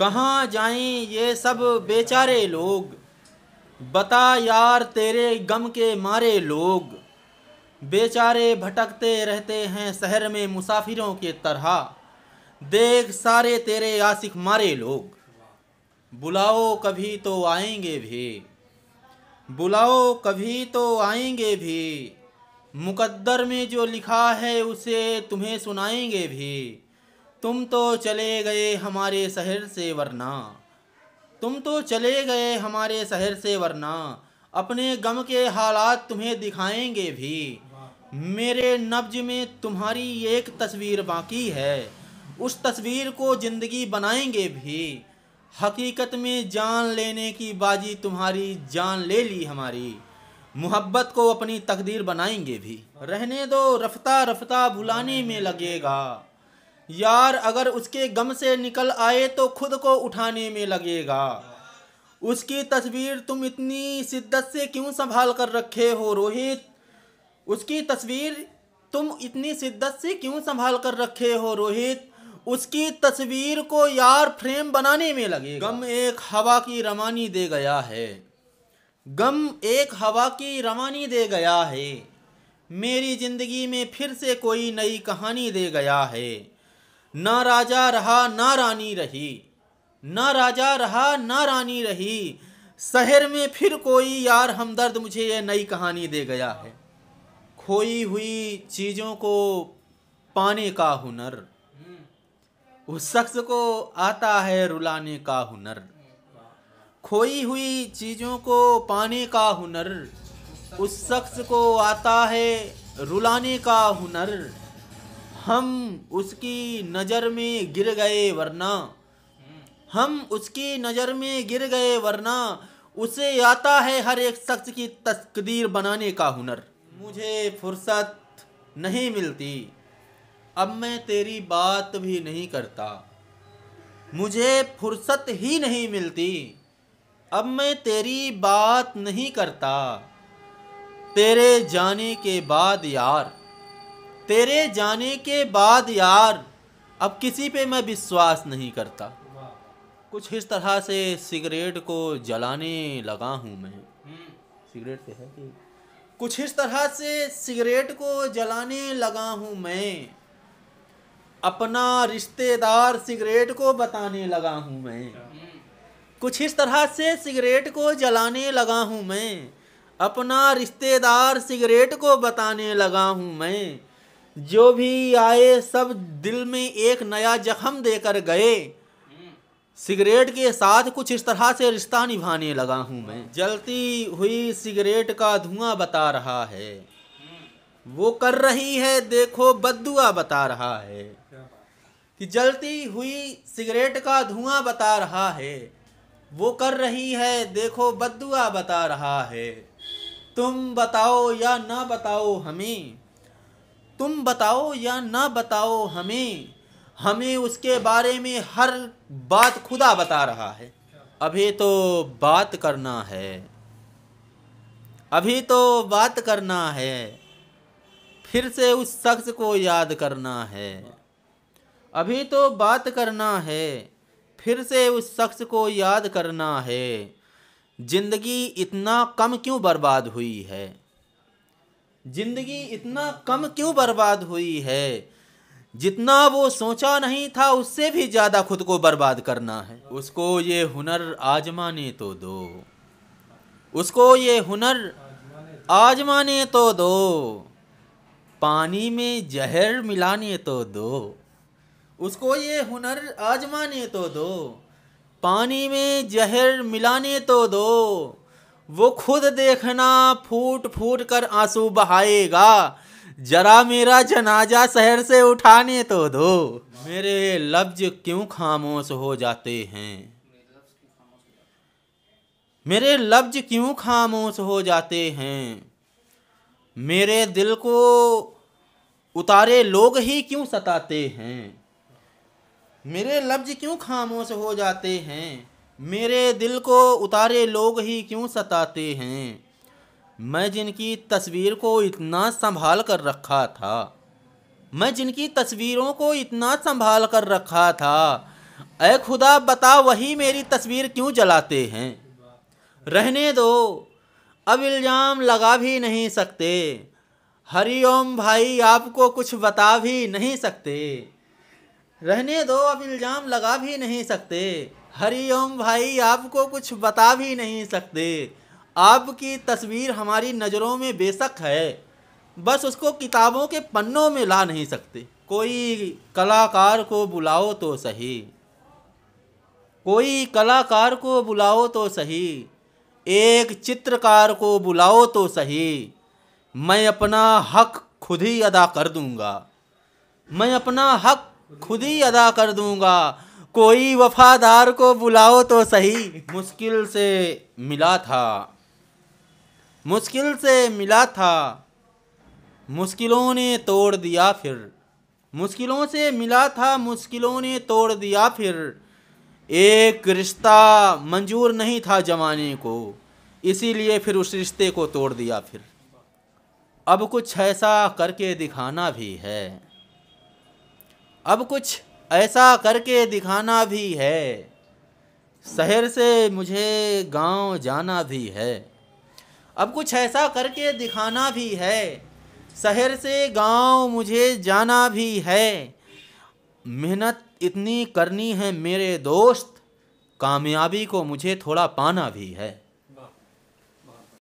कहाँ जाएं ये सब बेचारे लोग बता यार तेरे गम के मारे लोग बेचारे भटकते रहते हैं शहर में मुसाफिरों के तरह देख सारे तेरे आसिक मारे लोग बुलाओ कभी तो आएंगे भी बुलाओ कभी तो आएंगे भी मुकद्दर में जो लिखा है उसे तुम्हें सुनाएंगे भी तुम तो चले गए हमारे शहर से वरना तुम तो चले गए हमारे शहर से वरना अपने गम के हालात तुम्हें दिखाएंगे भी मेरे नब्ज में तुम्हारी एक तस्वीर बाकी है उस तस्वीर को ज़िंदगी बनाएंगे भी हकीकत में जान लेने की बाजी तुम्हारी जान ले ली हमारी मोहब्बत को अपनी तकदीर बनाएंगे भी रहने दो रफ्ता रफ्ता भुलाने में लगेगा यार अगर उसके गम से निकल आए तो खुद को उठाने में लगेगा उसकी तस्वीर तुम इतनी शिद्दत से क्यों संभाल कर रखे हो रोहित उसकी तस्वीर तुम इतनी शिद्दत से क्यों संभाल कर रखे हो रोहित उसकी तस्वीर को यार फ्रेम बनाने में लगे गम एक हवा की रवानी दे गया है गम एक हवा की रवानी दे गया है मेरी ज़िंदगी में फिर से कोई नई कहानी दे गया है ना राजा रहा ना रानी रही ना राजा रहा ना रानी रही शहर में फिर कोई यार हमदर्द मुझे यह नई कहानी दे गया है खोई हुई चीज़ों को पाने का हुनर उस शख्स को आता है रुलाने का हुनर खोई हुई चीज़ों को पाने का हुनर उस शख्स को आता है रुलाने का हुनर हम उसकी नज़र में गिर गए वरना हम उसकी नज़र में गिर गए वरना उसे आता है हर एक शख्स की तस्कदीर बनाने का हुनर मुझे फुर्सत नहीं मिलती अब मैं तेरी बात भी नहीं करता मुझे फुर्सत ही नहीं मिलती अब मैं तेरी बात नहीं करता तेरे जाने के बाद यार तेरे जाने के बाद यार अब किसी पे मैं विश्वास नहीं करता कुछ इस तरह से सिगरेट को जलाने लगा हूँ मैं सिगरेट पे है कि कुछ इस तरह से सिगरेट को जलाने लगा हूँ मैं अपना रिश्तेदार सिगरेट को बताने लगा हूँ मैं कुछ इस तरह से सिगरेट को जलाने लगा हूँ मैं अपना रिश्तेदार सिगरेट को बताने लगा हूँ मैं जो भी आए सब दिल में एक नया जख्म देकर गए सिगरेट के साथ कुछ इस तरह से रिश्ता निभाने लगा हूँ मैं जलती हुई सिगरेट का धुआं बता रहा है वो कर रही है देखो बदुआ बता रहा है कि जलती हुई सिगरेट का धुआं बता रहा है वो कर रही है देखो बदुआ बता रहा है तुम बताओ या ना बताओ हमें तुम बताओ या ना बताओ हमें हमें उसके बारे में हर बात खुदा बता रहा है अभी तो बात करना है अभी तो बात करना है फिर से उस शख्स को याद करना है अभी तो बात करना है फिर से उस शख्स को याद करना है ज़िंदगी इतना कम क्यों बर्बाद हुई है जिंदगी इतना कम क्यों बर्बाद हुई है जितना वो सोचा नहीं था उससे भी ज़्यादा खुद को बर्बाद करना है उसको ये हुनर आजमाने तो दो उसको ये हुनर आजमाने तो दो पानी में जहर मिलाने तो दो उसको ये हुनर आजमाने तो दो पानी में जहर मिलाने तो दो वो खुद देखना फूट फूट कर आंसू बहाएगा जरा मेरा जनाजा शहर से उठाने तो दो मेरे लफ्ज क्यों खामोश हो जाते हैं मेरे लफ्ज क्यों खामोश हो जाते हैं मेरे दिल को उतारे लोग ही क्यों सताते हैं मेरे लफ्ज क्यों खामोश हो जाते हैं मेरे दिल को उतारे लोग ही क्यों सताते हैं मैं जिनकी तस्वीर को इतना संभाल कर रखा था मैं जिनकी तस्वीरों को इतना संभाल कर रखा था ऐ खुदा बता वही मेरी तस्वीर क्यों जलाते हैं रहने दो अब इल्ज़ाम लगा भी नहीं सकते हरिओम भाई आपको कुछ बता भी नहीं सकते रहने दो अब इल्ज़ाम लगा भी नहीं सकते हरिओम भाई आपको कुछ बता भी नहीं सकते आपकी तस्वीर हमारी नज़रों में बेशक है बस उसको किताबों के पन्नों में ला नहीं सकते कोई कलाकार को बुलाओ तो सही कोई कलाकार को बुलाओ तो सही एक चित्रकार को बुलाओ तो सही मैं अपना हक खुद ही अदा कर दूंगा मैं अपना हक खुद ही अदा कर दूंगा कोई वफादार को बुलाओ तो सही मुश्किल से मिला था मुश्किल से मिला था मुश्किलों ने तोड़ दिया फिर मुश्किलों से मिला था मुश्किलों ने तोड़ दिया फिर एक रिश्ता मंजूर नहीं था जमाने को इसीलिए फिर उस रिश्ते को तोड़ दिया फिर अब कुछ ऐसा करके दिखाना भी है अब कुछ ऐसा करके दिखाना भी है शहर से मुझे गांव जाना भी है अब कुछ ऐसा करके दिखाना भी है शहर से गांव मुझे जाना भी है मेहनत इतनी करनी है मेरे दोस्त कामयाबी को मुझे थोड़ा पाना भी है